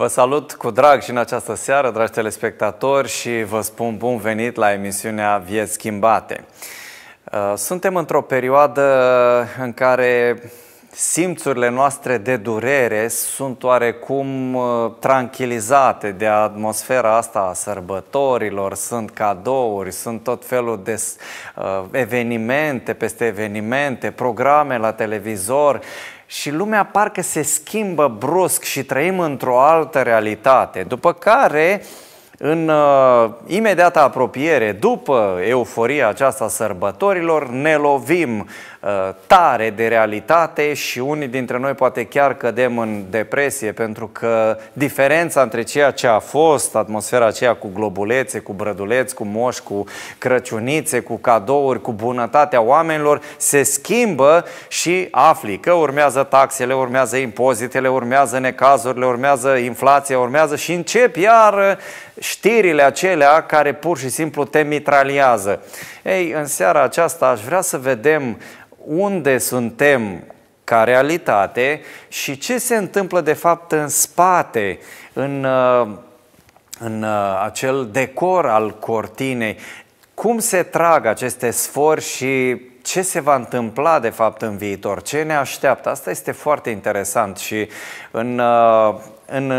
Vă salut cu drag și în această seară, dragi telespectatori, și vă spun bun venit la emisiunea Vieți Schimbate. Uh, suntem într-o perioadă în care simțurile noastre de durere sunt oarecum uh, tranquilizate de atmosfera asta a sărbătorilor, sunt cadouri, sunt tot felul de uh, evenimente peste evenimente, programe la televizor și lumea parcă se schimbă brusc și trăim într-o altă realitate. După care, în uh, imediată apropiere, după euforia aceasta sărbătorilor, ne lovim Uh, tare de realitate și unii dintre noi poate chiar cădem în depresie pentru că diferența între ceea ce a fost, atmosfera aceea cu globulețe, cu brăduleți, cu moș cu crăciunițe, cu cadouri, cu bunătatea oamenilor, se schimbă și afli că urmează taxele, urmează impozitele, urmează necazurile, urmează inflația, urmează și încep iar știrile acelea care pur și simplu te mitraliază. Ei, în seara aceasta aș vrea să vedem unde suntem ca realitate și ce se întâmplă de fapt în spate, în, uh, în uh, acel decor al cortinei, cum se trag aceste sfori și ce se va întâmpla de fapt în viitor, ce ne așteaptă. Asta este foarte interesant și în, uh, în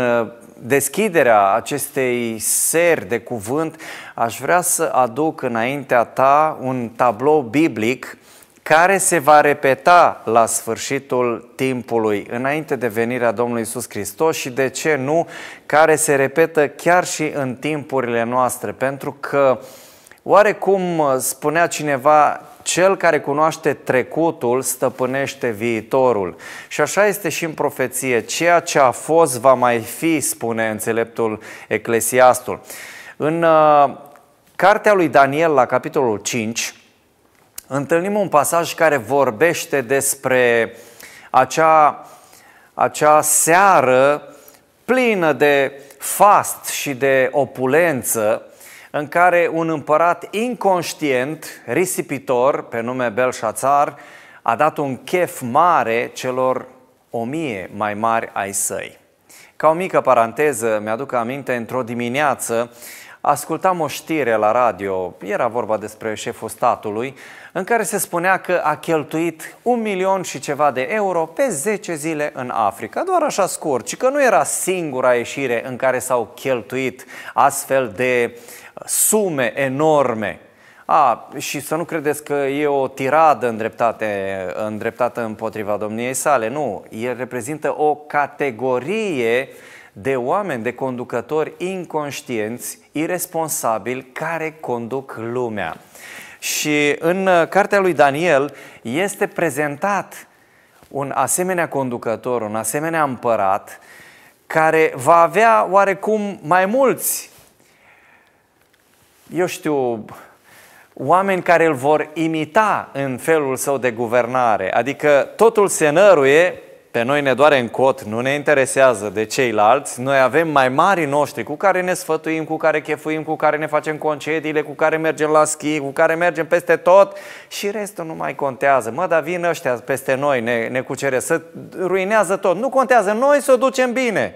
deschiderea acestei seri de cuvânt aș vrea să aduc înaintea ta un tablou biblic uh, care se va repeta la sfârșitul timpului, înainte de venirea Domnului Isus Hristos și, de ce nu, care se repetă chiar și în timpurile noastre, pentru că Oarecum spunea cineva, cel care cunoaște trecutul stăpânește viitorul. Și așa este și în profeție, ceea ce a fost va mai fi, spune înțeleptul Eclesiastul. În uh, cartea lui Daniel, la capitolul 5, întâlnim un pasaj care vorbește despre acea, acea seară plină de fast și de opulență, în care un împărat inconștient, risipitor, pe nume Belșațar, a dat un chef mare celor o mie mai mari ai săi. Ca o mică paranteză, mi-aduc aminte, într-o dimineață ascultam o știre la radio, era vorba despre șeful statului, în care se spunea că a cheltuit un milion și ceva de euro pe 10 zile în Africa, doar așa scurt, ci că nu era singura ieșire în care s-au cheltuit astfel de uh, sume enorme. A, și să nu credeți că e o tiradă îndreptate, îndreptată împotriva domniei sale, nu. El reprezintă o categorie de oameni, de conducători inconștienți, irresponsabili, care conduc lumea. Și în uh, cartea lui Daniel este prezentat un asemenea conducător, un asemenea împărat, care va avea oarecum mai mulți, eu știu, oameni care îl vor imita în felul său de guvernare. Adică totul se năruie pe noi ne doare în cot, nu ne interesează de ceilalți. Noi avem mai mari noștri cu care ne sfătuim, cu care chefuim, cu care ne facem concediile, cu care mergem la schi, cu care mergem peste tot și restul nu mai contează. Mă, dar vin ăștia peste noi, ne, ne cucere, să ruinează tot. Nu contează, noi să o ducem bine.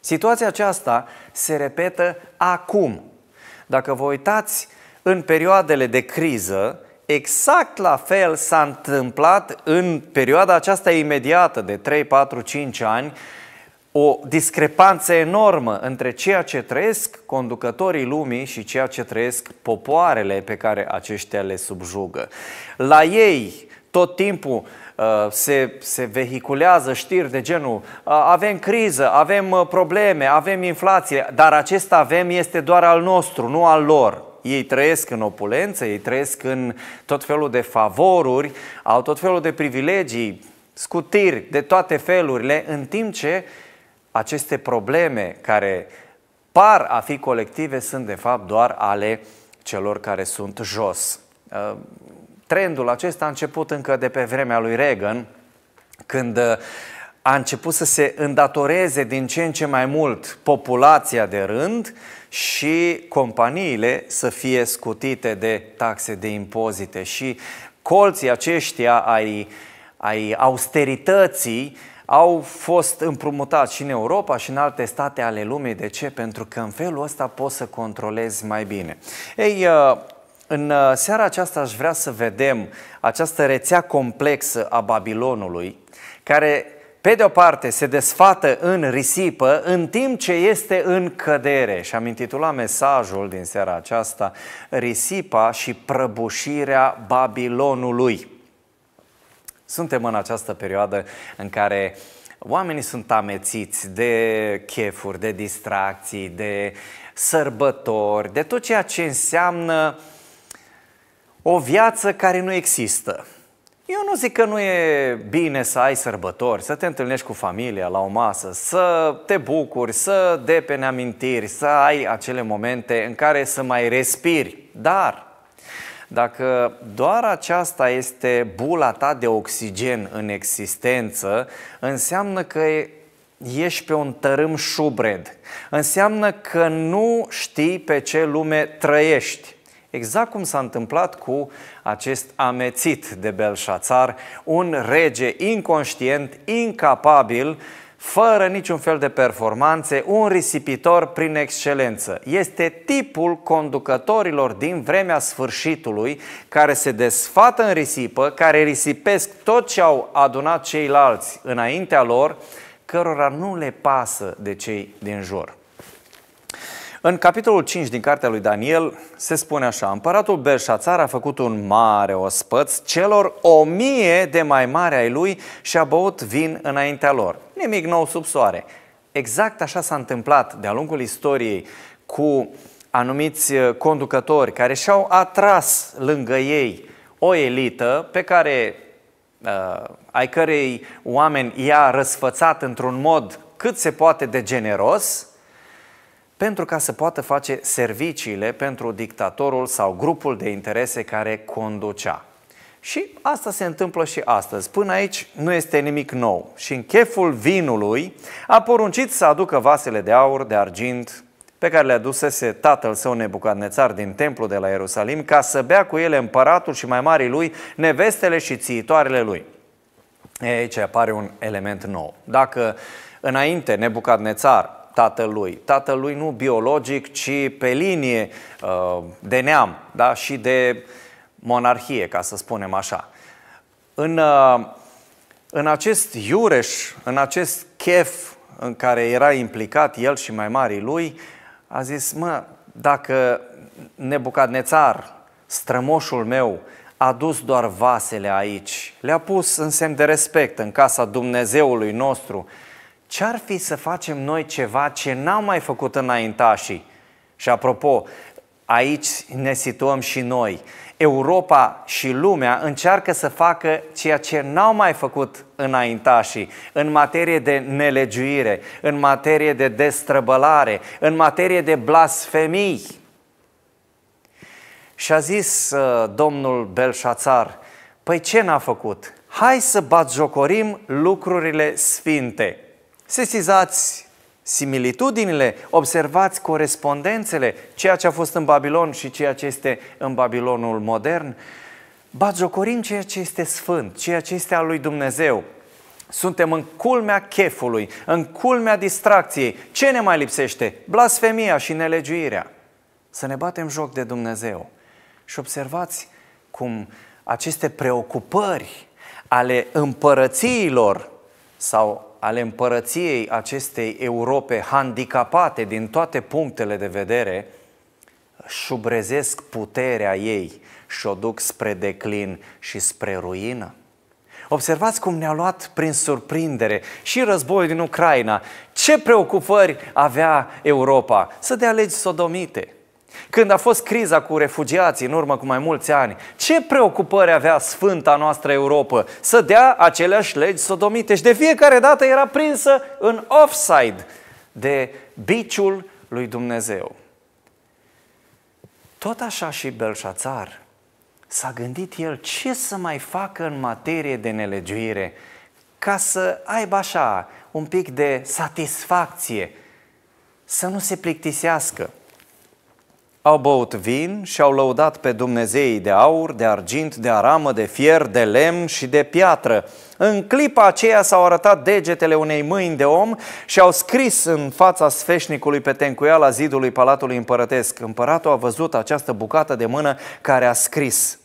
Situația aceasta se repetă acum. Dacă vă uitați în perioadele de criză, Exact la fel s-a întâmplat în perioada aceasta imediată de 3, 4, 5 ani o discrepanță enormă între ceea ce trăiesc conducătorii lumii și ceea ce trăiesc popoarele pe care aceștia le subjugă. La ei tot timpul uh, se, se vehiculează știri de genul avem criză, avem uh, probleme, avem inflație, dar acest avem este doar al nostru, nu al lor. Ei trăiesc în opulență, ei trăiesc în tot felul de favoruri, au tot felul de privilegii, scutiri de toate felurile, în timp ce aceste probleme care par a fi colective sunt de fapt doar ale celor care sunt jos. Uh, trendul acesta a început încă de pe vremea lui Reagan, când uh, a început să se îndatoreze din ce în ce mai mult populația de rând, și companiile să fie scutite de taxe de impozite și colții aceștia ai, ai austerității au fost împrumutați și în Europa și în alte state ale lumii. De ce? Pentru că în felul ăsta poți să controlezi mai bine. Ei, uh, în uh, seara aceasta aș vrea să vedem această rețea complexă a Babilonului, care pe de o parte, se desfată în risipă, în timp ce este în cădere. Și am intitulat mesajul din seara aceasta, Risipa și prăbușirea Babilonului. Suntem în această perioadă în care oamenii sunt amețiți de chefuri, de distracții, de sărbători, de tot ceea ce înseamnă o viață care nu există. Eu nu zic că nu e bine să ai sărbători, să te întâlnești cu familia la o masă, să te bucuri, să depeni amintiri, să ai acele momente în care să mai respiri. Dar dacă doar aceasta este bula ta de oxigen în existență, înseamnă că ești pe un tărâm șubred. Înseamnă că nu știi pe ce lume trăiești. Exact cum s-a întâmplat cu acest amețit de Belșațar, un rege inconștient, incapabil, fără niciun fel de performanțe, un risipitor prin excelență. Este tipul conducătorilor din vremea sfârșitului care se desfată în risipă, care risipesc tot ce au adunat ceilalți înaintea lor, cărora nu le pasă de cei din jur. În capitolul 5 din cartea lui Daniel se spune așa Împăratul Belșațar a făcut un mare ospăț celor o mie de mai mari ai lui și a băut vin înaintea lor. Nimic nou sub soare. Exact așa s-a întâmplat de-a lungul istoriei cu anumiți uh, conducători care și-au atras lângă ei o elită pe care uh, ai cărei oameni i-a răsfățat într-un mod cât se poate de generos – pentru ca să poată face serviciile pentru dictatorul sau grupul de interese care conducea. Și asta se întâmplă și astăzi. Până aici nu este nimic nou. Și în cheful vinului a poruncit să aducă vasele de aur, de argint, pe care le adusese tatăl său Nebucadnețar din templu de la Ierusalim, ca să bea cu ele împăratul și mai marii lui, nevestele și țiitoarele lui. Aici apare un element nou. Dacă înainte Nebucadnețar tatălui. Tatălui nu biologic, ci pe linie uh, de neam da? și de monarhie, ca să spunem așa. În, uh, în acest iureș, în acest chef în care era implicat el și mai marii lui, a zis, mă, dacă Nebucadnețar, strămoșul meu, a dus doar vasele aici, le-a pus în semn de respect în casa Dumnezeului nostru, ce-ar fi să facem noi ceva ce n-au mai făcut înaintașii? Și apropo, aici ne situăm și noi. Europa și lumea încearcă să facă ceea ce n-au mai făcut înaintașii în materie de nelegiuire, în materie de destrăbălare, în materie de blasfemii. Și a zis uh, domnul Belșațar, păi ce n-a făcut? Hai să batjocorim lucrurile sfinte. Sesizați similitudinile, observați corespondențele, ceea ce a fost în Babilon și ceea ce este în Babilonul modern. Batjocorim ceea ce este sfânt, ceea ce este al lui Dumnezeu. Suntem în culmea chefului, în culmea distracției. Ce ne mai lipsește? Blasfemia și nelegiuirea. Să ne batem joc de Dumnezeu. Și observați cum aceste preocupări ale împărățiilor sau ale împărăției acestei Europe handicapate din toate punctele de vedere, șubrezesc puterea ei și o duc spre declin și spre ruină. Observați cum ne-a luat prin surprindere și războiul din Ucraina. Ce preocupări avea Europa? Să dea legi sodomite, când a fost criza cu refugiații în urmă cu mai mulți ani, ce preocupări avea sfânta noastră Europa? Să dea aceleași legi sodomite și de fiecare dată era prinsă în offside de biciul lui Dumnezeu. Tot așa și Belșațar s-a gândit el ce să mai facă în materie de nelegiuire ca să aibă așa un pic de satisfacție, să nu se plictisească. Au băut vin și au lăudat pe Dumnezeii de aur, de argint, de aramă, de fier, de lemn și de piatră. În clipa aceea s-au arătat degetele unei mâini de om și au scris în fața sfeșnicului pe tencuiala zidului Palatului Împărătesc. Împăratul a văzut această bucată de mână care a scris –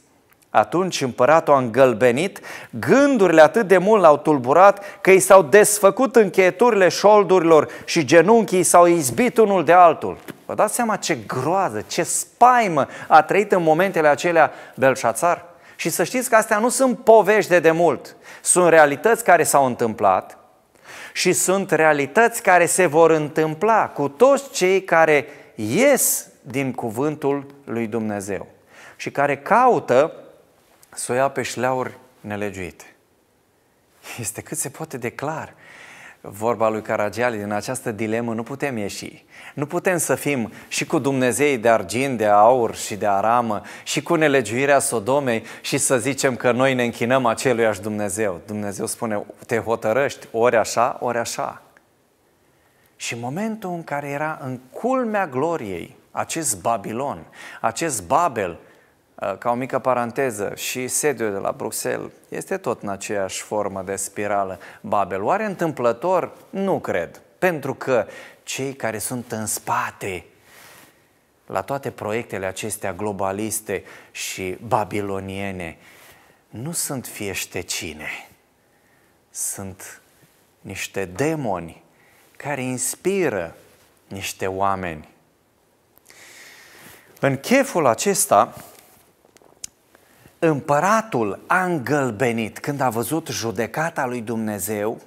atunci împăratul a îngălbenit, gândurile atât de mult l-au tulburat că i s-au desfăcut încheieturile șoldurilor și genunchii s-au izbit unul de altul. Vă dați seama ce groază, ce spaimă a trăit în momentele acelea Belșațar? Și să știți că astea nu sunt povești de demult, sunt realități care s-au întâmplat și sunt realități care se vor întâmpla cu toți cei care ies din cuvântul lui Dumnezeu și care caută să o ia pe șleauri nelegiuite. Este cât se poate de clar vorba lui Caragiali, din această dilemă nu putem ieși. Nu putem să fim și cu Dumnezei de argint, de aur și de aramă și cu nelegiuirea Sodomei și să zicem că noi ne închinăm aceluiași Dumnezeu. Dumnezeu spune, te hotărăști ori așa, ori așa. Și în momentul în care era în culmea gloriei, acest Babilon, acest Babel, Uh, ca o mică paranteză, și sediul de la Bruxelles este tot în aceeași formă de spirală Babel. Oare întâmplător? Nu cred. Pentru că cei care sunt în spate la toate proiectele acestea globaliste și babiloniene nu sunt fieștecine, sunt niște demoni care inspiră niște oameni. În cheful acesta, Împăratul a îngălbenit când a văzut judecata lui Dumnezeu,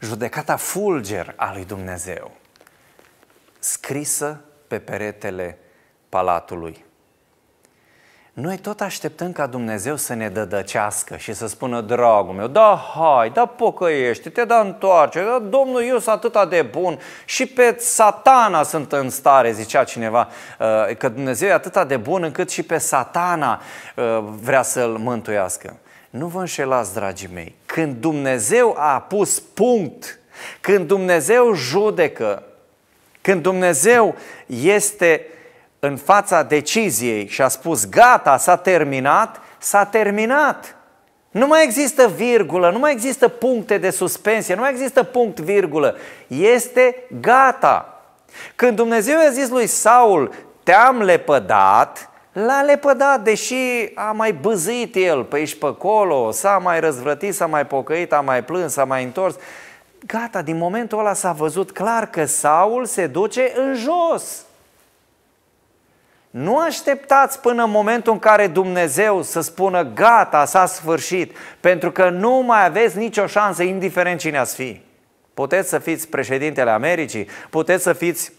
judecata fulger a lui Dumnezeu, scrisă pe peretele palatului. Noi tot așteptăm ca Dumnezeu să ne dădăcească și să spună, dragul meu, da, hai, da, pocăiește, te da întoarce, da, Domnul, eu sunt atâta de bun și pe satana sunt în stare, zicea cineva, uh, că Dumnezeu e atâta de bun încât și pe satana uh, vrea să-l mântuiască. Nu vă înșelați, dragii mei, când Dumnezeu a pus punct, când Dumnezeu judecă, când Dumnezeu este în fața deciziei și a spus gata, s-a terminat, s-a terminat. Nu mai există virgulă, nu mai există puncte de suspensie, nu mai există punct virgulă. Este gata. Când Dumnezeu i-a zis lui Saul, te-am lepădat, l-a lepădat, deși a mai băzit el pe aici pe acolo, s-a mai răzvrătit, s-a mai pocăit, a mai plâns, s-a mai întors. Gata, din momentul ăla s-a văzut clar că Saul se duce în jos. Nu așteptați până în momentul în care Dumnezeu să spună gata, s-a sfârșit, pentru că nu mai aveți nicio șansă, indiferent cine ați fi. Puteți să fiți președintele Americii, puteți să fiți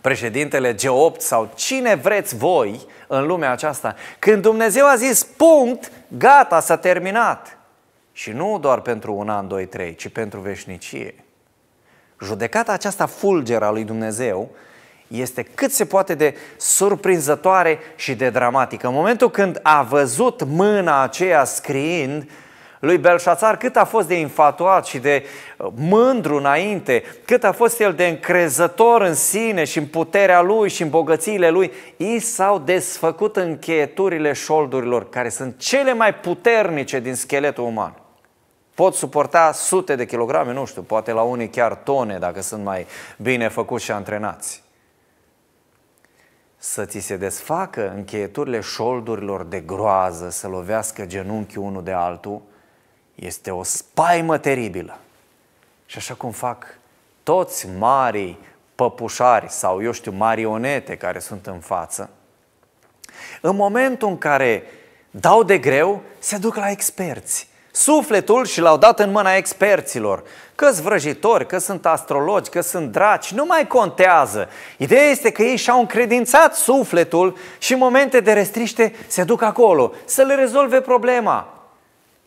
președintele G8 sau cine vreți voi în lumea aceasta. Când Dumnezeu a zis punct, gata, s-a terminat. Și nu doar pentru un an, doi, trei, ci pentru veșnicie. Judecata aceasta fulgeră a lui Dumnezeu este cât se poate de surprinzătoare și de dramatică. În momentul când a văzut mâna aceea scriind, lui Belșațar cât a fost de infatuat și de uh, mândru înainte, cât a fost el de încrezător în sine și în puterea lui și în bogățiile lui, i s-au desfăcut încheieturile șoldurilor, care sunt cele mai puternice din scheletul uman. Pot suporta sute de kilograme, nu știu, poate la unii chiar tone, dacă sunt mai bine făcuți și antrenați să ți se desfacă încheieturile șoldurilor de groază, să lovească genunchiul unul de altul, este o spaimă teribilă. Și așa cum fac toți marii păpușari sau, eu știu, marionete care sunt în față, în momentul în care dau de greu, se duc la experți. Sufletul și l-au dat în mâna experților. că sunt vrăjitori, că sunt astrologi, că sunt draci, nu mai contează. Ideea este că ei și-au încredințat sufletul și în momente de restriște se duc acolo să le rezolve problema.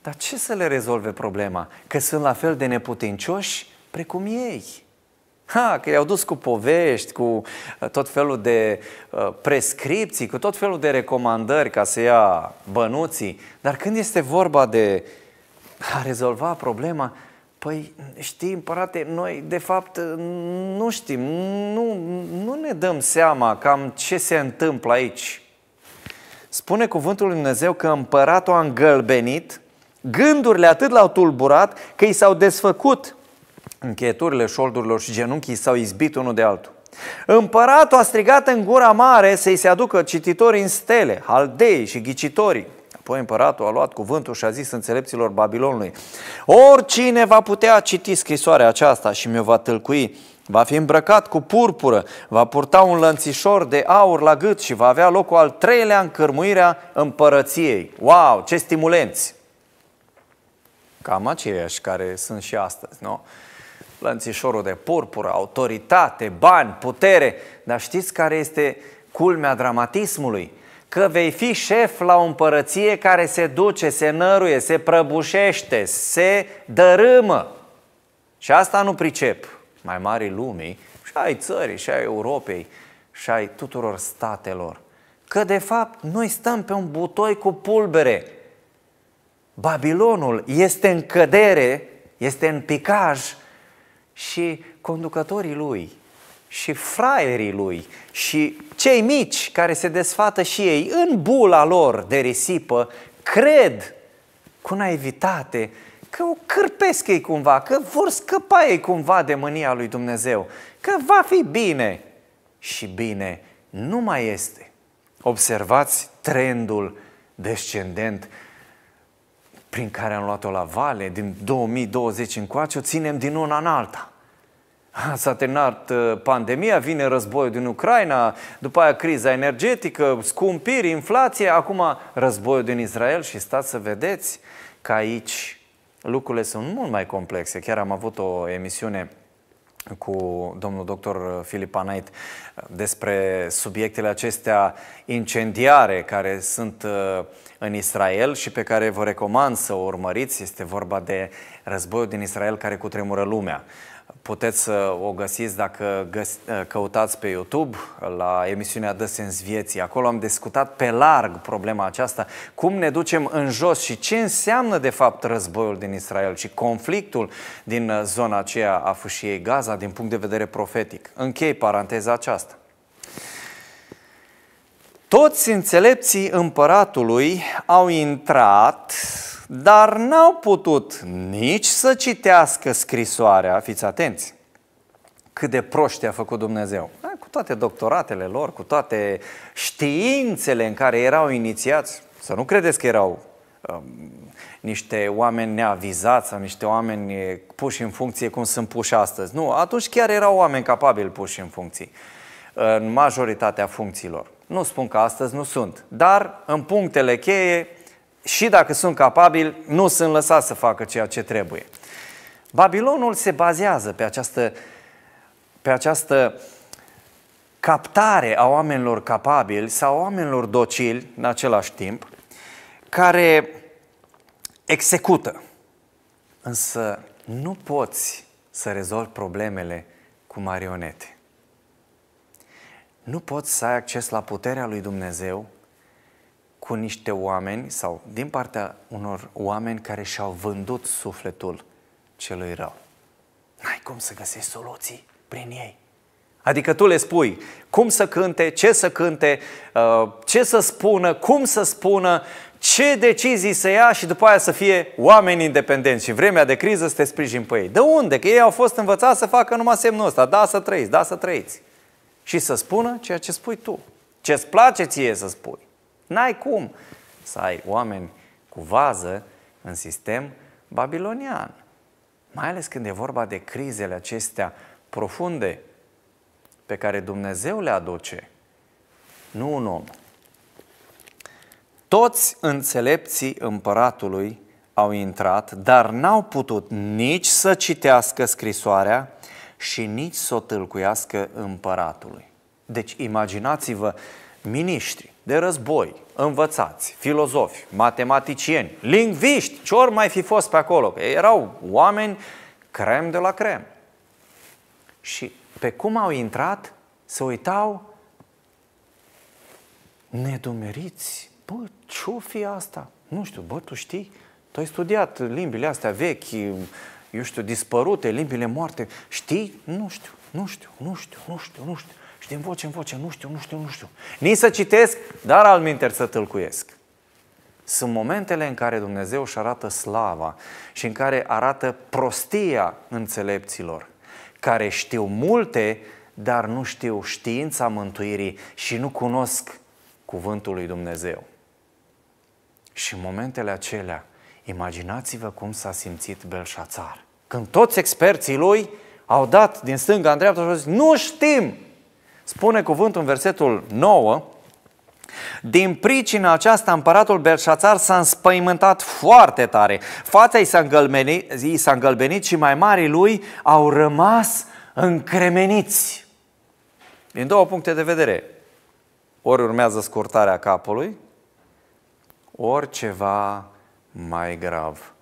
Dar ce să le rezolve problema? Că sunt la fel de neputincioși precum ei. Ha, că i-au dus cu povești, cu uh, tot felul de uh, prescripții, cu tot felul de recomandări ca să ia bănuții. Dar când este vorba de a rezolva problema, Păi, știi, împărate, noi de fapt nu știm, nu, nu ne dăm seama cam ce se întâmplă aici. Spune cuvântul Lui Dumnezeu că împăratul a îngălbenit, gândurile atât l-au tulburat că i s-au desfăcut încheieturile șoldurilor și genunchii s-au izbit unul de altul. Împăratul a strigat în gura mare să-i se aducă cititorii în stele, haldei și ghicitorii. Apoi împăratul a luat cuvântul și a zis înțelepților Babilonului, oricine va putea citi scrisoarea aceasta și mi-o va tâlcui, va fi îmbrăcat cu purpură, va purta un lănțișor de aur la gât și va avea locul al treilea în cărmuirea împărăției. Wow, ce stimulenți! Cam aceiași care sunt și astăzi, nu? Lănțișorul de purpură, autoritate, bani, putere. Dar știți care este culmea dramatismului? că vei fi șef la o împărăție care se duce, se năruie, se prăbușește, se dărâmă. Și asta nu pricep mai mari lumii, și ai țării, și ai Europei, și ai tuturor statelor. Că de fapt noi stăm pe un butoi cu pulbere. Babilonul este în cădere, este în picaj și conducătorii lui și fraierii lui și cei mici care se desfată și ei în bula lor de risipă cred cu naivitate că o cârpesc ei cumva, că vor scăpa ei cumva de mânia lui Dumnezeu, că va fi bine. Și bine nu mai este. Observați trendul descendent prin care am luat-o la vale, din 2020 încoace, o ținem din una în alta. S-a terminat uh, pandemia, vine războiul din Ucraina, după aia criza energetică, scumpiri, inflație, acum războiul din Israel și stați să vedeți că aici lucrurile sunt mult mai complexe. Chiar am avut o emisiune cu domnul doctor uh, Filip Anait uh, despre subiectele acestea incendiare care sunt în Israel și pe care vă recomand să o urmăriți. Este vorba de războiul din Israel care cutremură lumea puteți să o găsiți dacă găs- căutați pe YouTube la emisiunea Dă sens vieții. Acolo am discutat pe larg problema aceasta, cum ne ducem în jos și ce înseamnă de fapt războiul din Israel și conflictul din uh, zona aceea a fâșiei Gaza din punct de vedere profetic. Închei paranteza aceasta. Toți înțelepții împăratului au intrat dar n-au putut nici să citească scrisoarea, fiți atenți, cât de proști a făcut Dumnezeu. Da, cu toate doctoratele lor, cu toate științele în care erau inițiați, să nu credeți că erau um, niște oameni neavizați sau niște oameni puși în funcție cum sunt puși astăzi. Nu, atunci chiar erau oameni capabili puși în funcții, în majoritatea funcțiilor. Nu spun că astăzi nu sunt, dar în punctele cheie și dacă sunt capabili, nu sunt lăsați să facă ceea ce trebuie. Babilonul se bazează pe această, pe această captare a oamenilor capabili sau oamenilor docili în același timp, care execută. Însă nu poți să rezolvi problemele cu marionete. Nu poți să ai acces la puterea lui Dumnezeu cu niște oameni sau din partea unor oameni care și-au vândut sufletul celui rău. N-ai cum să găsești soluții prin ei. Adică tu le spui cum să cânte, ce să cânte, uh, ce să spună, cum să spună, ce decizii să ia și după aia să fie oameni independenți și în vremea de criză să te sprijin pe ei. De unde? Că ei au fost învățați să facă numai semnul ăsta, da să trăiți, da să trăiți. Și să spună ceea ce spui tu, ce-ți place ție să spui. N-ai cum să ai oameni cu vază în sistem babilonian. Mai ales când e vorba de crizele acestea profunde pe care Dumnezeu le aduce, nu un om. Toți înțelepții împăratului au intrat, dar n-au putut nici să citească scrisoarea și nici să o tâlcuiască împăratului. Deci imaginați-vă miniștri de război, învățați, filozofi, matematicieni, lingviști, ce ori mai fi fost pe acolo. Erau oameni crem de la crem. Și pe cum au intrat, se uitau nedumeriți. Bă, ce-o fi asta? Nu știu, bă, tu știi? Tu ai studiat limbile astea vechi, eu știu, dispărute, limbile moarte. Știi? Nu știu, nu știu, nu știu, nu știu, nu știu. Și din voce în voce, nu știu, nu știu, nu știu. Nici să citesc, dar al minter să tâlcuiesc. Sunt momentele în care Dumnezeu își arată slava și în care arată prostia înțelepților, care știu multe, dar nu știu știința mântuirii și nu cunosc cuvântul lui Dumnezeu. Și în momentele acelea, imaginați-vă cum s-a simțit Belșațar. Când toți experții lui au dat din stânga în dreapta și au zis, nu știm, Spune cuvântul în versetul 9, din pricina aceasta, împăratul Belșațar s-a înspăimântat foarte tare. Fața i s-a îngălbenit, i s-a îngălbenit și mai marii lui au rămas încremeniți. Din două puncte de vedere. Ori urmează scurtarea capului, ori ceva mai grav.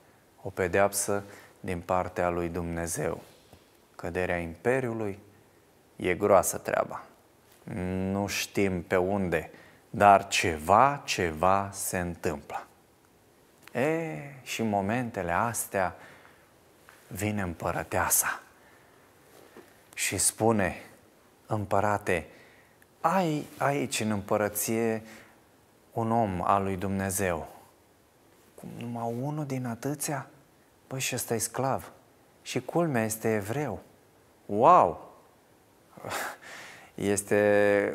O pedeapsă din partea lui Dumnezeu. Căderea Imperiului e groasă treaba nu știm pe unde, dar ceva, ceva se întâmplă. E, și momentele astea vine împărăteasa și spune, împărate, ai aici în împărăție un om al lui Dumnezeu. Cum numai unul din atâția? Păi și ăsta e sclav. Și culmea este evreu. Wow! este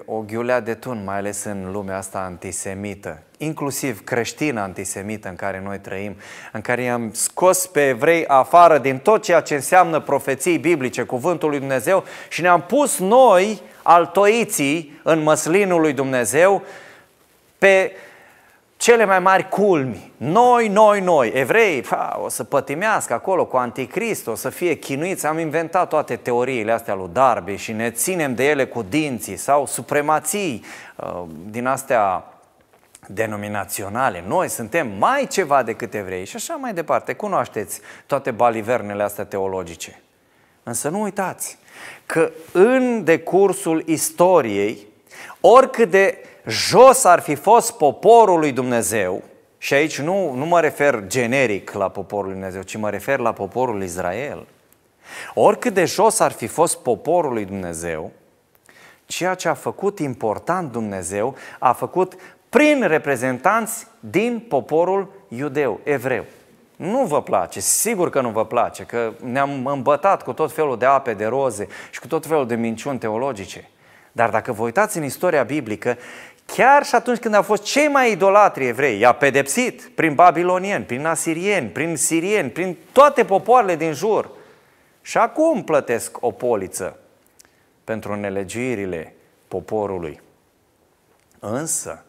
o ghiulea de tun, mai ales în lumea asta antisemită, inclusiv creștină antisemită în care noi trăim, în care i-am scos pe evrei afară din tot ceea ce înseamnă profeții biblice, cuvântul lui Dumnezeu și ne-am pus noi, altoiții, în măslinul lui Dumnezeu, pe cele mai mari culmi. Noi, noi, noi, evrei, pa, o să pătimească acolo cu anticrist, o să fie chinuiți. Am inventat toate teoriile astea lui Darby și ne ținem de ele cu dinții sau supremații uh, din astea denominaționale. Noi suntem mai ceva decât evrei și așa mai departe. Cunoașteți toate balivernele astea teologice. Însă nu uitați că în decursul istoriei, oricât de jos ar fi fost poporul lui Dumnezeu, și aici nu, nu mă refer generic la poporul lui Dumnezeu, ci mă refer la poporul Israel. Oricât de jos ar fi fost poporul lui Dumnezeu, ceea ce a făcut important Dumnezeu, a făcut prin reprezentanți din poporul iudeu, evreu. Nu vă place, sigur că nu vă place, că ne-am îmbătat cu tot felul de ape de roze și cu tot felul de minciuni teologice. Dar dacă vă uitați în istoria biblică, Chiar și atunci când au fost cei mai idolatri evrei, i-a pedepsit prin babilonieni, prin asirieni, prin sirieni, prin toate popoarele din jur. Și acum plătesc o poliță pentru nelegirile poporului. Însă,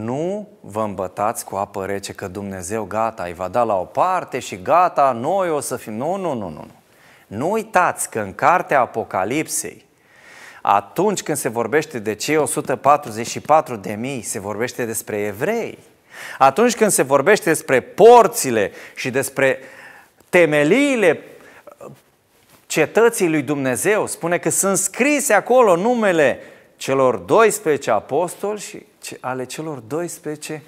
nu vă îmbătați cu apă rece că Dumnezeu gata, îi va da la o parte și gata, noi o să fim. Nu, nu, nu, nu. Nu uitați că în cartea Apocalipsei atunci când se vorbește de cei 144 de mii, se vorbește despre evrei. Atunci când se vorbește despre porțile și despre temeliile uh, cetății lui Dumnezeu, spune că sunt scrise acolo numele celor 12 apostoli și ale celor 12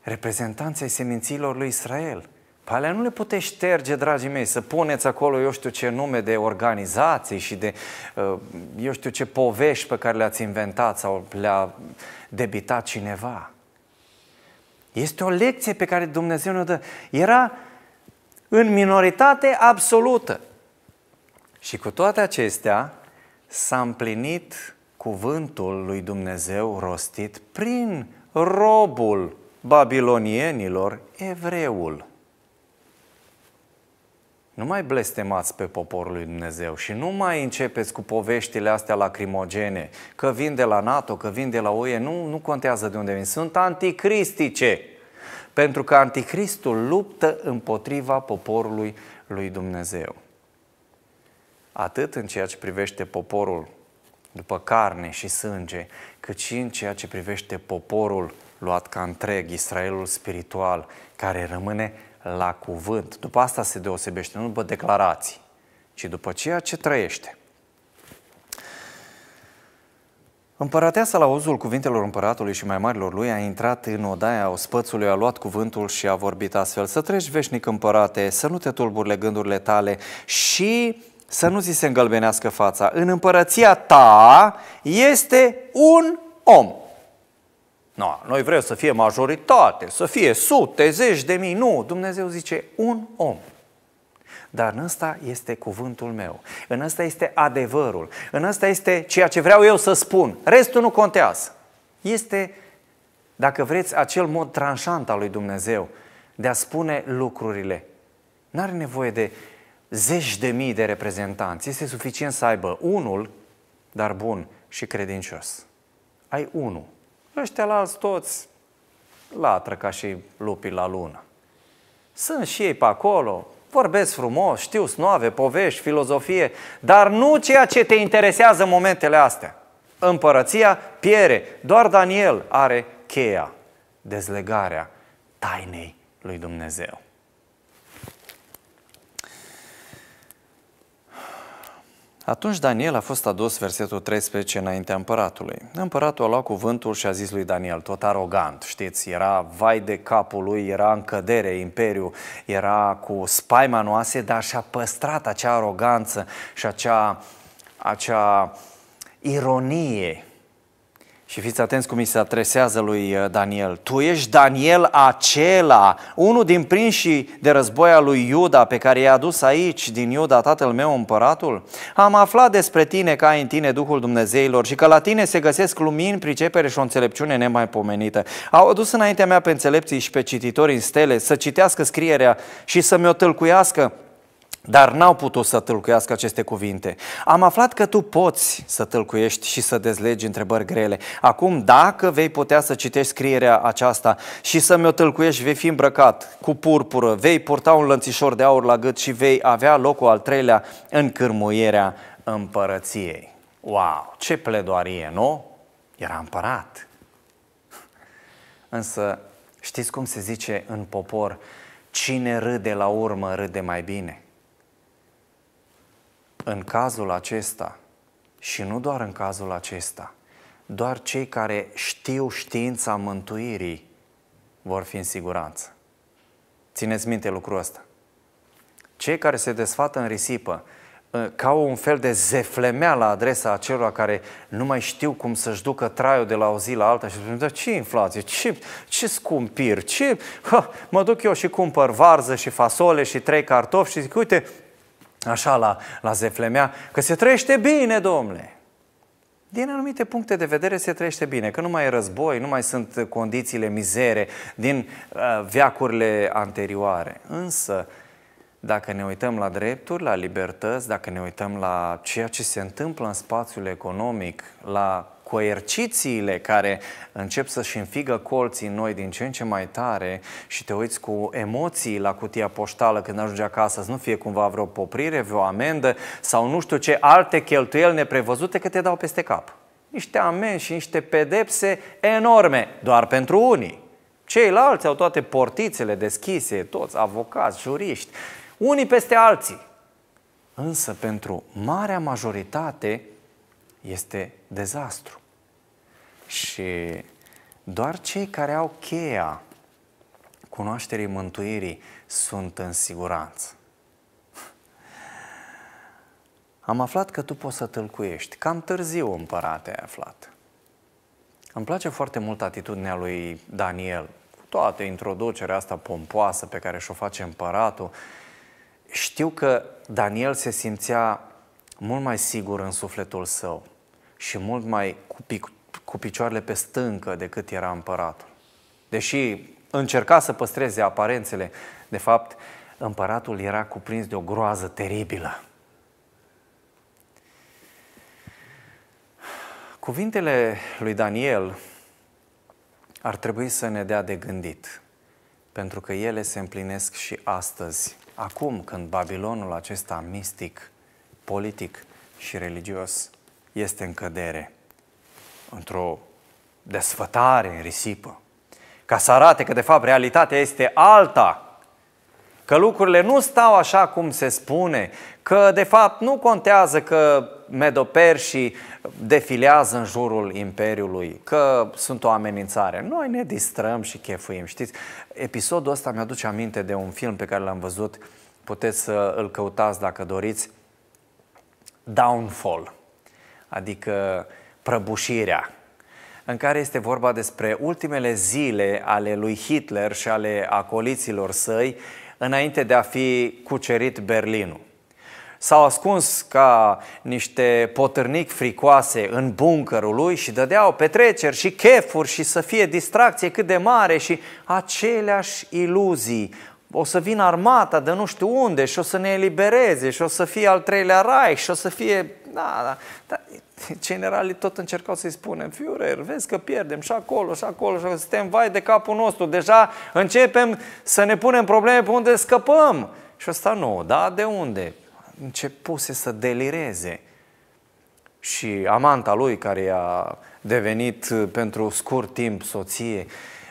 reprezentanței ai seminților lui Israel – pe alea nu le puteți șterge, dragii mei, să puneți acolo eu știu ce nume de organizații și de uh, eu știu ce povești pe care le-ați inventat sau le-a debitat cineva. Este o lecție pe care Dumnezeu ne dă. Era în minoritate absolută. Și cu toate acestea s-a împlinit cuvântul lui Dumnezeu rostit prin robul babilonienilor, evreul nu mai blestemați pe poporul lui Dumnezeu și nu mai începeți cu poveștile astea lacrimogene, că vin de la NATO, că vin de la UE, nu, nu contează de unde vin, sunt anticristice. Pentru că anticristul luptă împotriva poporului lui Dumnezeu. Atât în ceea ce privește poporul după carne și sânge, cât și în ceea ce privește poporul luat ca întreg, Israelul spiritual, care rămâne la cuvânt. După asta se deosebește, nu după declarații, ci după ceea ce trăiește. Împărateasa la auzul cuvintelor împăratului și mai marilor lui a intrat în odaia ospățului, a luat cuvântul și a vorbit astfel. Să treci veșnic împărate, să nu te tulbure gândurile tale și să nu ți se îngălbenească fața. În împărăția ta este un om. No, noi vrem să fie majoritate, să fie sute, zeci de mii. Nu, Dumnezeu zice un om. Dar în ăsta este cuvântul meu, în ăsta este adevărul, în ăsta este ceea ce vreau eu să spun. Restul nu contează. Este, dacă vreți, acel mod tranșant al lui Dumnezeu de a spune lucrurile. N-are nevoie de zeci de mii de reprezentanți. Este suficient să aibă unul, dar bun și credincios. Ai unul Ăștia la alți toți latră ca și lupii la lună. Sunt și ei pe acolo, vorbesc frumos, știu snoave, povești, filozofie, dar nu ceea ce te interesează în momentele astea. Împărăția piere, doar Daniel are cheia, dezlegarea tainei lui Dumnezeu. Atunci Daniel a fost adus versetul 13 înaintea împăratului. Împăratul a luat cuvântul și a zis lui Daniel, tot arogant, știți, era vai de capul lui, era în cădere imperiu, era cu spaima noase, dar și-a păstrat acea aroganță și acea, acea ironie și fiți atenți cum îi se adresează lui uh, Daniel. Tu ești Daniel acela, unul din prinșii de război al lui Iuda pe care i-a adus aici din Iuda tatăl meu împăratul? Am aflat despre tine că ai în tine Duhul Dumnezeilor și că la tine se găsesc lumini, pricepere și o înțelepciune nemaipomenită. Au adus înaintea mea pe înțelepții și pe cititorii în stele să citească scrierea și să mi-o tâlcuiască dar n-au putut să tâlcuiască aceste cuvinte. Am aflat că tu poți să tâlcuiești și să dezlegi întrebări grele. Acum, dacă vei putea să citești scrierea aceasta și să mi-o tâlcuiești, vei fi îmbrăcat cu purpură, vei purta un lănțișor de aur la gât și vei avea locul al treilea în cârmuierea împărăției. Wow, ce pledoarie, nu? Era împărat. Însă, știți cum se zice în popor, cine râde la urmă râde mai bine – în cazul acesta, și nu doar în cazul acesta, doar cei care știu știința mântuirii vor fi în siguranță. Țineți minte lucrul ăsta. Cei care se desfată în risipă, ă, ca un fel de zeflemea la adresa acelor care nu mai știu cum să-și ducă traiul de la o zi la alta și spun, dar ce inflație, ce, ce scumpir, ce... Ha, mă duc eu și cumpăr varză și fasole și trei cartofi și zic, uite, așa la, la zeflemea, că se trăiește bine, domnule. Din anumite puncte de vedere se trăiește bine, că nu mai e război, nu mai sunt condițiile mizere din uh, veacurile anterioare. Însă, dacă ne uităm la drepturi, la libertăți, dacă ne uităm la ceea ce se întâmplă în spațiul economic, la coercițiile care încep să-și înfigă colții noi din ce în ce mai tare și te uiți cu emoții la cutia poștală când ajungi acasă, să nu fie cumva vreo poprire, vreo amendă sau nu știu ce alte cheltuieli neprevăzute că te dau peste cap. Niște amenzi și niște pedepse enorme, doar pentru unii. Ceilalți au toate portițele deschise, toți avocați, juriști, unii peste alții. Însă pentru marea majoritate, este dezastru. Și doar cei care au cheia cunoașterii mântuirii sunt în siguranță. Am aflat că tu poți să tâlcuiești. Cam târziu, împărate, ai aflat. Îmi place foarte mult atitudinea lui Daniel, cu toată introducerea asta pompoasă pe care și-o face împăratul. Știu că Daniel se simțea mult mai sigur în sufletul său și mult mai cu, pic, cu picioarele pe stâncă decât era împăratul. Deși încerca să păstreze aparențele, de fapt, împăratul era cuprins de o groază teribilă. Cuvintele lui Daniel ar trebui să ne dea de gândit, pentru că ele se împlinesc și astăzi, acum când Babilonul acesta mistic, politic și religios este în cădere, într-o desfătare în risipă. Ca să arate că, de fapt, realitatea este alta, că lucrurile nu stau așa cum se spune, că de fapt nu contează că medoperșii defilează în jurul Imperiului, că sunt o amenințare. Noi ne distrăm și chefuim, știți? Episodul ăsta mi-aduce aminte de un film pe care l-am văzut, puteți să îl căutați dacă doriți, Downfall adică prăbușirea, în care este vorba despre ultimele zile ale lui Hitler și ale acoliților săi înainte de a fi cucerit Berlinul. S-au ascuns ca niște potârnic fricoase în buncărul lui și dădeau petreceri și chefuri și să fie distracție cât de mare și aceleași iluzii. O să vină armata de nu știu unde și o să ne elibereze și o să fie al treilea rai și o să fie da, da. Dar generalii tot încercau să-i spunem, Führer, vezi că pierdem și acolo, și acolo, și acolo, suntem vai de capul nostru. Deja începem să ne punem probleme pe unde scăpăm. Și asta nu, da, de unde? Începuse să delireze. Și amanta lui, care a devenit uh, pentru scurt timp soție,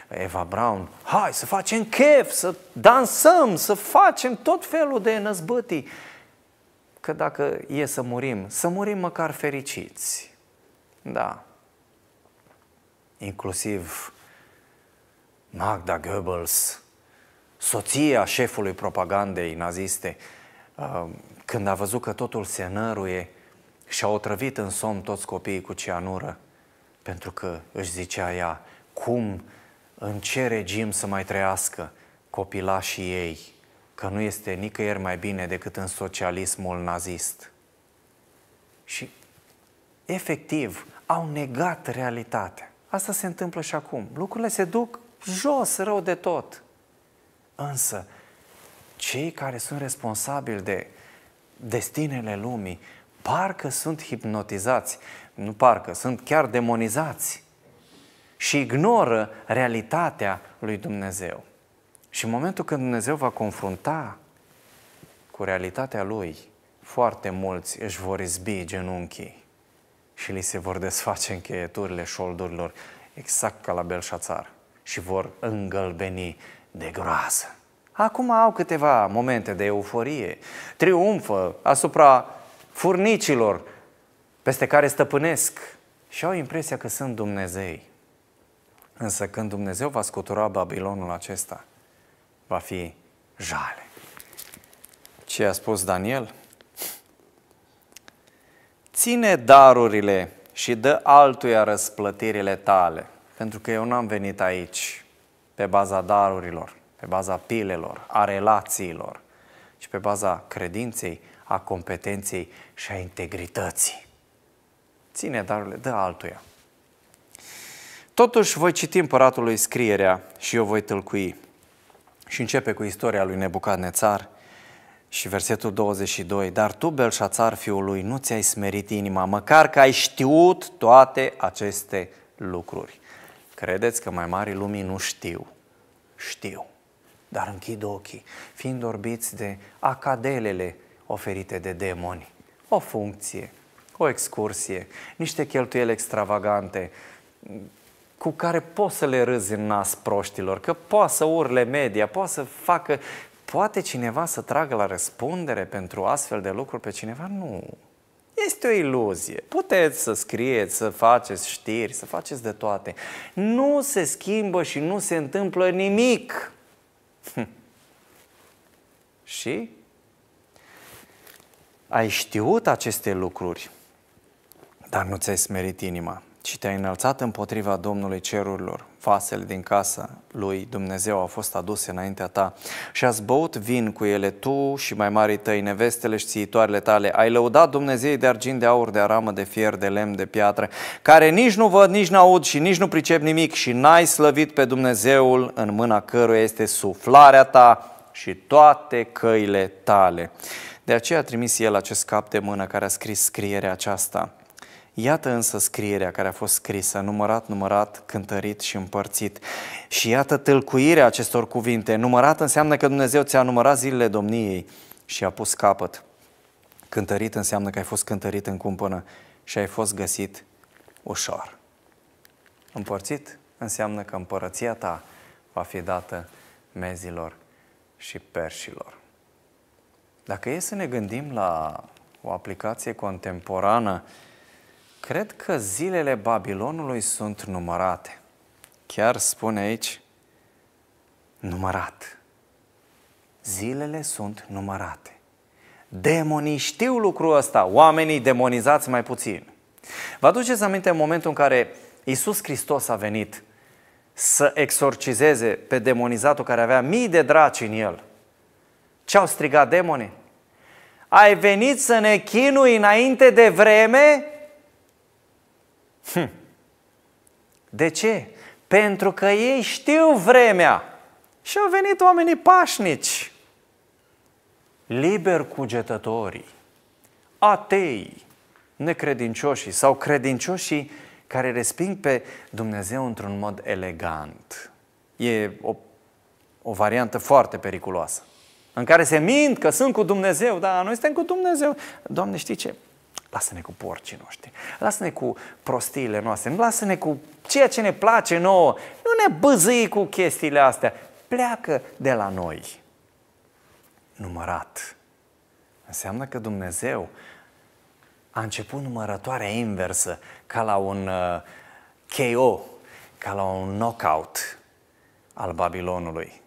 Eva Brown, hai să facem chef, să dansăm, să facem tot felul de năzbătii că dacă e să murim, să murim măcar fericiți. Da. Inclusiv Magda Goebbels, soția șefului propagandei naziste, uh, când a văzut că totul se năruie și a otrăvit în somn toți copiii cu cianură, pentru că își zicea ea, cum în ce regim să mai trăiască copilașii ei? că nu este nicăieri mai bine decât în socialismul nazist. Și, efectiv, au negat realitatea. Asta se întâmplă și acum. Lucrurile se duc jos, rău de tot. Însă, cei care sunt responsabili de destinele lumii, parcă sunt hipnotizați, nu parcă, sunt chiar demonizați și ignoră realitatea lui Dumnezeu. Și în momentul când Dumnezeu va confrunta cu realitatea Lui, foarte mulți își vor izbi genunchii și li se vor desface încheieturile șoldurilor, exact ca la Belșațar, și vor îngălbeni de groază. Acum au câteva momente de euforie, triumfă asupra furnicilor peste care stăpânesc și au impresia că sunt Dumnezei. Însă când Dumnezeu va scutura Babilonul acesta, va fi jale. Ce a spus Daniel? Ține darurile și dă altuia răsplătirile tale, pentru că eu n-am venit aici pe baza darurilor, pe baza pilelor, a relațiilor, ci pe baza credinței, a competenței și a integrității. Ține darurile, dă altuia. Totuși voi citi împăratului scrierea și eu voi tâlcui. Și începe cu istoria lui Nebucadnețar și versetul 22. Dar tu, Belșațar, fiul lui, nu ți-ai smerit inima, măcar că ai știut toate aceste lucruri. Credeți că mai mari lumii nu știu? Știu. Dar închid ochii, fiind orbiți de acadelele oferite de demoni. O funcție, o excursie, niște cheltuieli extravagante, cu care poți să le râzi în nas proștilor, că poate să urle media, poate să facă... Poate cineva să tragă la răspundere pentru astfel de lucruri pe cineva? Nu. Este o iluzie. Puteți să scrieți, să faceți știri, să faceți de toate. Nu se schimbă și nu se întâmplă nimic. Hm. Și? Ai știut aceste lucruri, dar nu ți-ai smerit inima și te-ai înălțat împotriva Domnului cerurilor. Fasele din casa lui Dumnezeu au fost aduse înaintea ta și ați băut vin cu ele tu și mai mari tăi, nevestele și țiitoarele tale. Ai lăudat Dumnezeu de argint, de aur, de aramă, de fier, de lemn, de piatră, care nici nu văd, nici n-aud și nici nu pricep nimic și n-ai slăvit pe Dumnezeul în mâna căruia este suflarea ta și toate căile tale. De aceea a trimis el acest cap de mână care a scris scrierea aceasta – Iată însă scrierea care a fost scrisă, numărat, numărat, cântărit și împărțit. Și iată tâlcuirea acestor cuvinte. Numărat înseamnă că Dumnezeu ți-a numărat zilele domniei și a pus capăt. Cântărit înseamnă că ai fost cântărit în cumpănă și ai fost găsit ușor. Împărțit înseamnă că împărăția ta va fi dată mezilor și perșilor. Dacă e să ne gândim la o aplicație contemporană, Cred că zilele Babilonului sunt numărate. Chiar spune aici, numărat. Zilele sunt numărate. Demonii știu lucrul ăsta, oamenii demonizați mai puțin. Vă aduceți aminte în momentul în care Isus Hristos a venit să exorcizeze pe demonizatul care avea mii de draci în el. Ce au strigat demonii? Ai venit să ne chinui înainte de vreme Hm. De ce? Pentru că ei știu vremea și au venit oamenii pașnici, liber cugetătorii, atei, necredincioșii sau credincioșii care resping pe Dumnezeu într-un mod elegant. E o, o variantă foarte periculoasă, în care se mint că sunt cu Dumnezeu, dar noi suntem cu Dumnezeu. Doamne, știi ce? Lasă-ne cu porcii noștri, lasă-ne cu prostiile noastre, lasă-ne cu ceea ce ne place nouă, nu ne băzâi cu chestiile astea, pleacă de la noi. Numărat. Înseamnă că Dumnezeu a început numărătoarea inversă, ca la un uh, KO, ca la un knockout al Babilonului.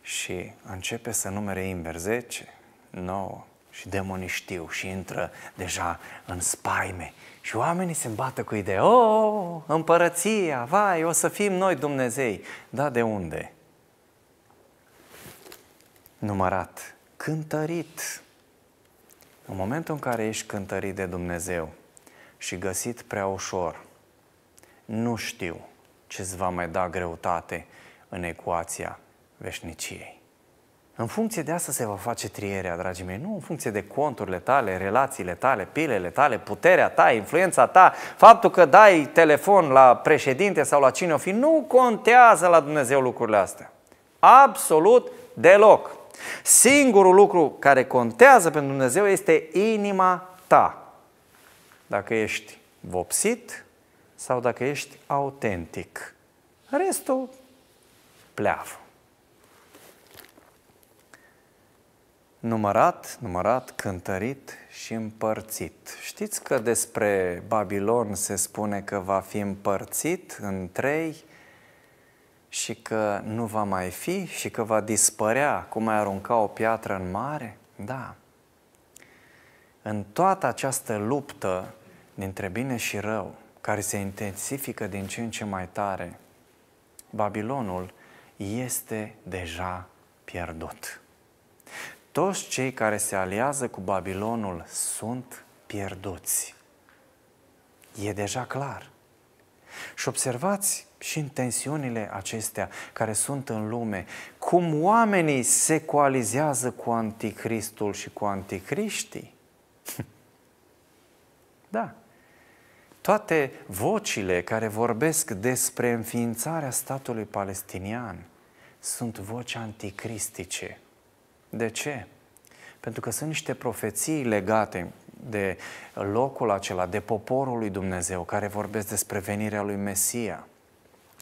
Și începe să numere invers 10, 9, și demonii știu și intră deja în spaime. Și oamenii se bată cu ideea, o, oh, împărăția, vai, o să fim noi Dumnezei. Da, de unde? Numărat, cântărit. În momentul în care ești cântărit de Dumnezeu și găsit prea ușor, nu știu ce îți va mai da greutate în ecuația veșniciei. În funcție de asta se va face trierea, dragii mei. Nu în funcție de conturile tale, relațiile tale, pilele tale, puterea ta, influența ta, faptul că dai telefon la președinte sau la cine o fi. Nu contează la Dumnezeu lucrurile astea. Absolut deloc. Singurul lucru care contează pentru Dumnezeu este inima ta. Dacă ești vopsit sau dacă ești autentic. Restul pleavă. numărat, numărat, cântărit și împărțit. Știți că despre Babilon se spune că va fi împărțit în trei și că nu va mai fi și că va dispărea, cum ai arunca o piatră în mare? Da. În toată această luptă dintre bine și rău, care se intensifică din ce în ce mai tare, Babilonul este deja pierdut toți cei care se aliază cu Babilonul sunt pierduți. E deja clar. Și observați și în tensiunile acestea care sunt în lume, cum oamenii se coalizează cu anticristul și cu anticriștii. Da. Toate vocile care vorbesc despre înființarea statului palestinian sunt voci anticristice. De ce? Pentru că sunt niște profeții legate de locul acela, de poporul lui Dumnezeu, care vorbesc despre venirea lui Mesia.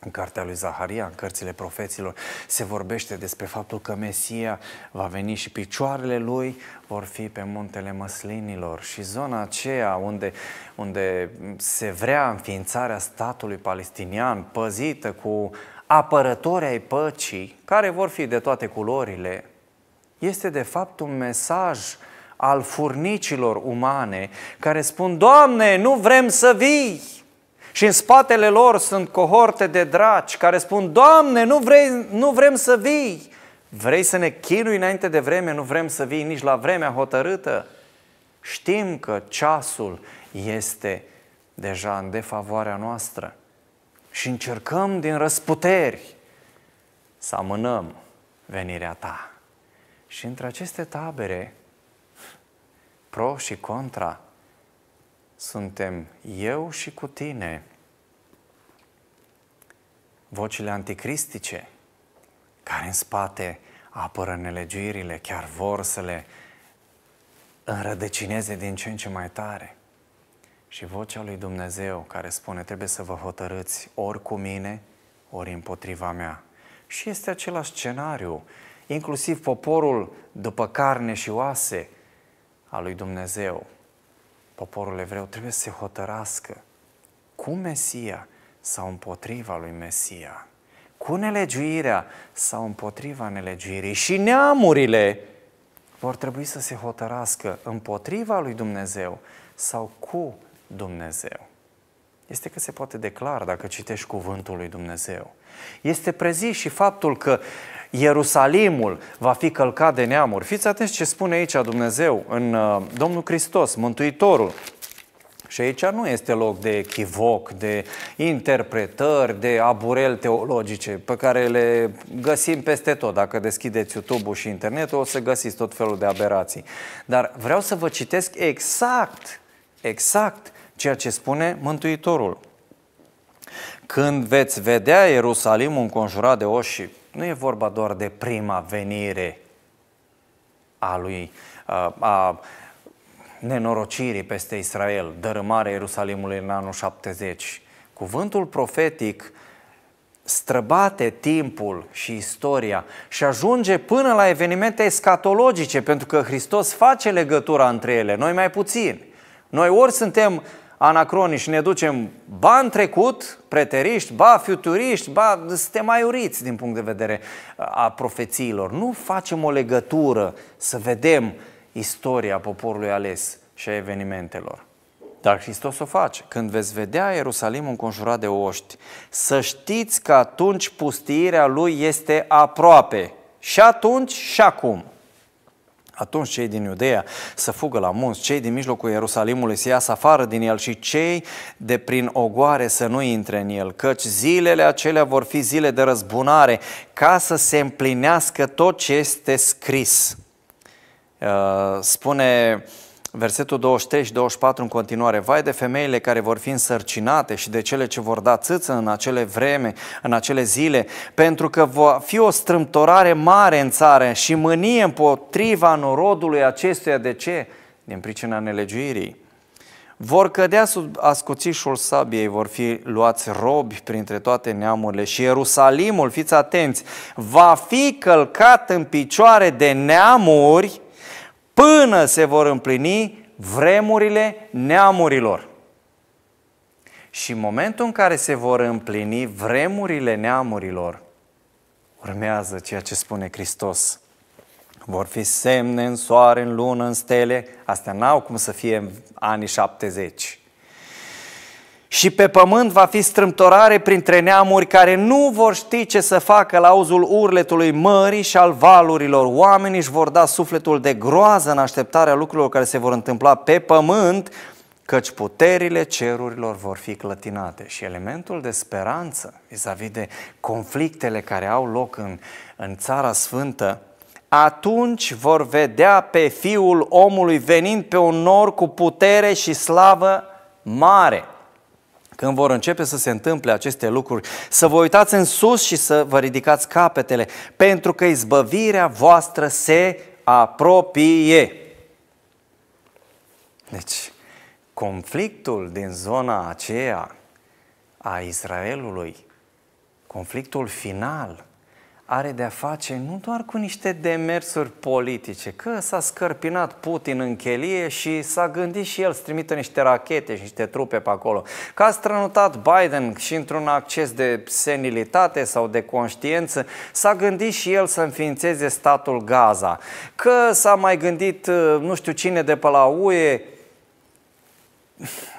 În cartea lui Zaharia, în cărțile profeților, se vorbește despre faptul că Mesia va veni și picioarele lui vor fi pe muntele măslinilor și zona aceea unde, unde se vrea înființarea statului palestinian, păzită cu apărători ai păcii, care vor fi de toate culorile, este de fapt un mesaj al furnicilor umane care spun, Doamne, nu vrem să vii! Și în spatele lor sunt cohorte de draci care spun, Doamne, nu, vrei, nu vrem să vii! Vrei să ne chinui înainte de vreme, nu vrem să vii nici la vremea hotărâtă? Știm că ceasul este deja în defavoarea noastră și încercăm din răsputeri să amânăm venirea ta. Și între aceste tabere, pro și contra, suntem eu și cu tine. Vocile anticristice, care în spate apără nelegirile, chiar vor să le înrădăcineze din ce în ce mai tare. Și vocea lui Dumnezeu care spune, trebuie să vă hotărâți ori cu mine, ori împotriva mea. Și este același scenariu inclusiv poporul după carne și oase a lui Dumnezeu. Poporul evreu trebuie să se hotărască cu Mesia sau împotriva lui Mesia, cu nelegiuirea sau împotriva nelegiuirii. Și neamurile vor trebui să se hotărască împotriva lui Dumnezeu sau cu Dumnezeu. Este că se poate declara dacă citești cuvântul lui Dumnezeu. Este prezis și faptul că Ierusalimul va fi călcat de neamuri. Fiți atenți ce spune aici Dumnezeu în uh, Domnul Hristos, Mântuitorul. Și aici nu este loc de echivoc, de interpretări, de aburel teologice, pe care le găsim peste tot. Dacă deschideți YouTube-ul și internetul, o să găsiți tot felul de aberații. Dar vreau să vă citesc exact, exact ceea ce spune Mântuitorul. Când veți vedea Ierusalimul înconjurat de oși nu e vorba doar de prima venire a lui, a, a nenorocirii peste Israel, dărâmarea Ierusalimului în anul 70. Cuvântul profetic străbate timpul și istoria și ajunge până la evenimente escatologice, pentru că Hristos face legătura între ele, noi mai puțin. Noi ori suntem anacronici, ne ducem ba în trecut, preteriști, ba futuriști, ba suntem mai uriți din punct de vedere a profețiilor. Nu facem o legătură să vedem istoria poporului ales și a evenimentelor. Dar Hristos o face. Când veți vedea Ierusalim înconjurat de oști, să știți că atunci pustiirea lui este aproape. Și atunci și acum. Atunci cei din Iudeea să fugă la munți, cei din mijlocul Ierusalimului să iasă afară din el și cei de prin ogoare să nu intre în el, căci zilele acelea vor fi zile de răzbunare ca să se împlinească tot ce este scris. Uh, spune Versetul 23 și 24 în continuare. Vai de femeile care vor fi însărcinate și de cele ce vor da țâță în acele vreme, în acele zile, pentru că va fi o strâmtorare mare în țară și mânie împotriva norodului acestuia. De ce? Din pricina nelegiuirii. Vor cădea sub ascuțișul sabiei, vor fi luați robi printre toate neamurile și Ierusalimul, fiți atenți, va fi călcat în picioare de neamuri până se vor împlini vremurile neamurilor. Și în momentul în care se vor împlini vremurile neamurilor, urmează ceea ce spune Hristos. Vor fi semne în soare, în lună, în stele. Astea n-au cum să fie în anii 70 și pe pământ va fi strâmtorare printre neamuri care nu vor ști ce să facă la auzul urletului mării și al valurilor. Oamenii își vor da sufletul de groază în așteptarea lucrurilor care se vor întâmpla pe pământ, căci puterile cerurilor vor fi clătinate. Și elementul de speranță vis-a-vis de conflictele care au loc în, în Țara Sfântă, atunci vor vedea pe Fiul omului venind pe un nor cu putere și slavă mare. Când vor începe să se întâmple aceste lucruri, să vă uitați în sus și să vă ridicați capetele, pentru că izbăvirea voastră se apropie. Deci, conflictul din zona aceea a Israelului, conflictul final, are de-a face nu doar cu niște demersuri politice, că s-a scărpinat Putin în chelie și s-a gândit și el să trimită niște rachete și niște trupe pe acolo, că a strănutat Biden și într-un acces de senilitate sau de conștiență s-a gândit și el să înființeze statul Gaza, că s-a mai gândit nu știu cine de pe la UE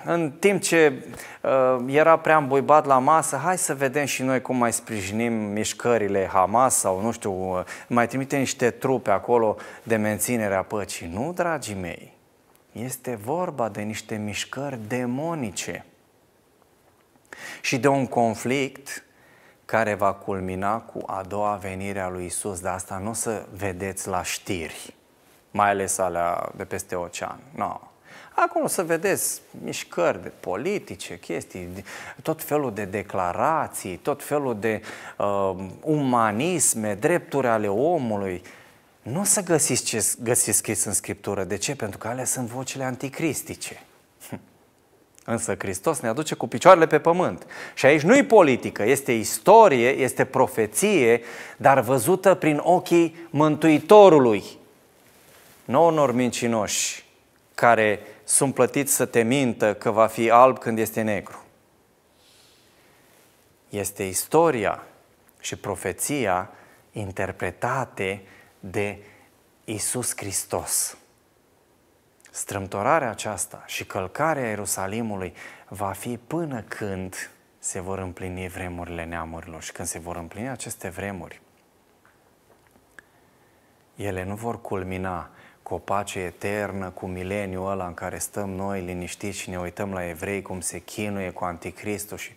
în timp ce uh, era prea îmbuibat la masă, hai să vedem și noi cum mai sprijinim mișcările Hamas sau, nu știu, uh, mai trimite niște trupe acolo de menținere a păcii. Nu, dragii mei, este vorba de niște mișcări demonice și de un conflict care va culmina cu a doua venire a lui Isus, dar asta nu o să vedeți la știri, mai ales alea de peste ocean. Nu. No Acolo să vedeți mișcări de politice, chestii, tot felul de declarații, tot felul de uh, umanisme, drepturi ale omului. Nu o să găsiți ce găsiți scris în Scriptură. De ce? Pentru că alea sunt vocile anticristice. Hm. Însă Hristos ne aduce cu picioarele pe pământ. Și aici nu-i politică, este istorie, este profeție, dar văzută prin ochii Mântuitorului. Nouă normicinoși care sunt plătiți să te mintă că va fi alb când este negru. Este istoria și profeția interpretate de Isus Hristos. Strâmtorarea aceasta și călcarea Ierusalimului va fi până când se vor împlini vremurile neamurilor și când se vor împlini aceste vremuri, ele nu vor culmina cu o pace eternă, cu mileniul ăla în care stăm noi liniștiți și ne uităm la evrei cum se chinuie cu anticristul și...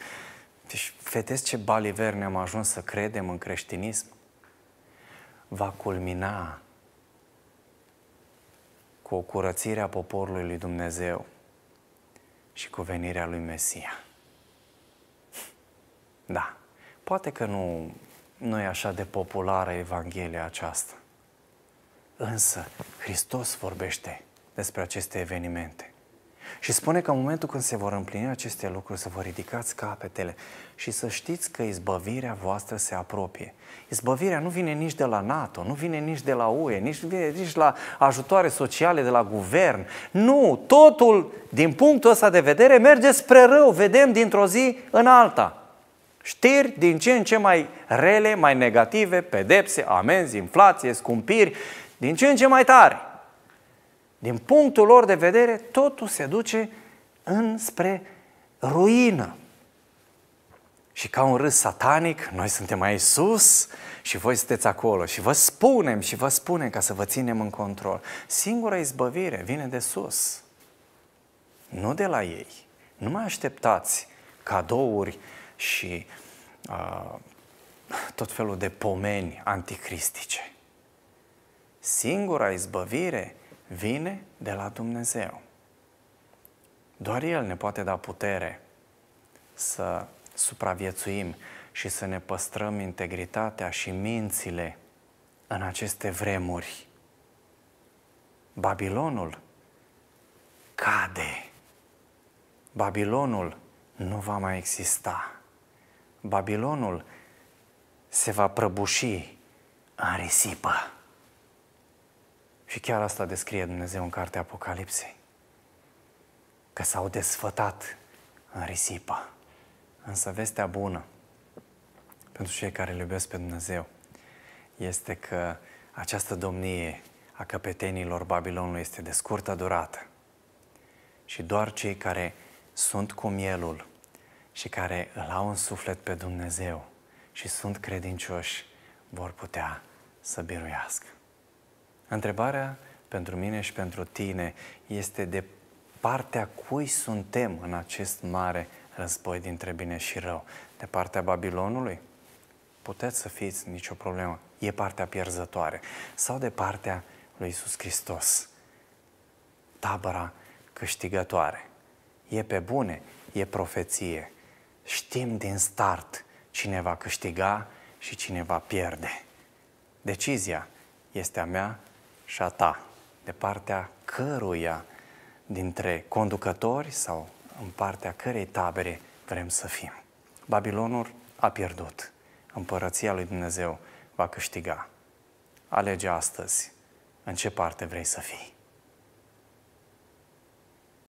Deci, vedeți ce baliver ne-am ajuns să credem în creștinism? Va culmina cu o curățire a poporului lui Dumnezeu și cu venirea lui Mesia. Da, poate că nu, nu e așa de populară Evanghelia aceasta, Însă, Hristos vorbește despre aceste evenimente. Și spune că în momentul când se vor împlini aceste lucruri, să vă ridicați capetele și să știți că izbăvirea voastră se apropie. Izbăvirea nu vine nici de la NATO, nu vine nici de la UE, nici, vine nici la ajutoare sociale de la guvern. Nu, totul, din punctul ăsta de vedere, merge spre rău. Vedem dintr-o zi în alta. Știri din ce în ce mai rele, mai negative, pedepse, amenzi, inflație, scumpiri, din ce în ce mai tare. Din punctul lor de vedere, totul se duce înspre ruină. Și ca un râs satanic, noi suntem mai sus și voi sunteți acolo și vă spunem și vă spunem ca să vă ținem în control. Singura izbăvire vine de sus, nu de la ei. Nu mai așteptați cadouri și uh, tot felul de pomeni anticristice singura izbăvire vine de la Dumnezeu. Doar El ne poate da putere să supraviețuim și să ne păstrăm integritatea și mințile în aceste vremuri. Babilonul cade. Babilonul nu va mai exista. Babilonul se va prăbuși în risipă. Și chiar asta descrie Dumnezeu în cartea Apocalipsei. Că s-au desfătat în risipă. Însă vestea bună pentru cei care îl iubesc pe Dumnezeu este că această domnie a căpetenilor Babilonului este de scurtă durată. Și doar cei care sunt cu mielul și care îl au în suflet pe Dumnezeu și sunt credincioși vor putea să biruiască. Întrebarea pentru mine și pentru tine este de partea cui suntem în acest mare război dintre bine și rău. De partea Babilonului? Puteți să fiți, nicio problemă. E partea pierzătoare. Sau de partea lui Isus Hristos? Tabăra câștigătoare. E pe bune, e profeție. Știm din start cine va câștiga și cine va pierde. Decizia este a mea și a ta, de partea căruia dintre conducători sau în partea cărei tabere vrem să fim. Babilonul a pierdut. Împărăția lui Dumnezeu va câștiga. Alege astăzi în ce parte vrei să fii.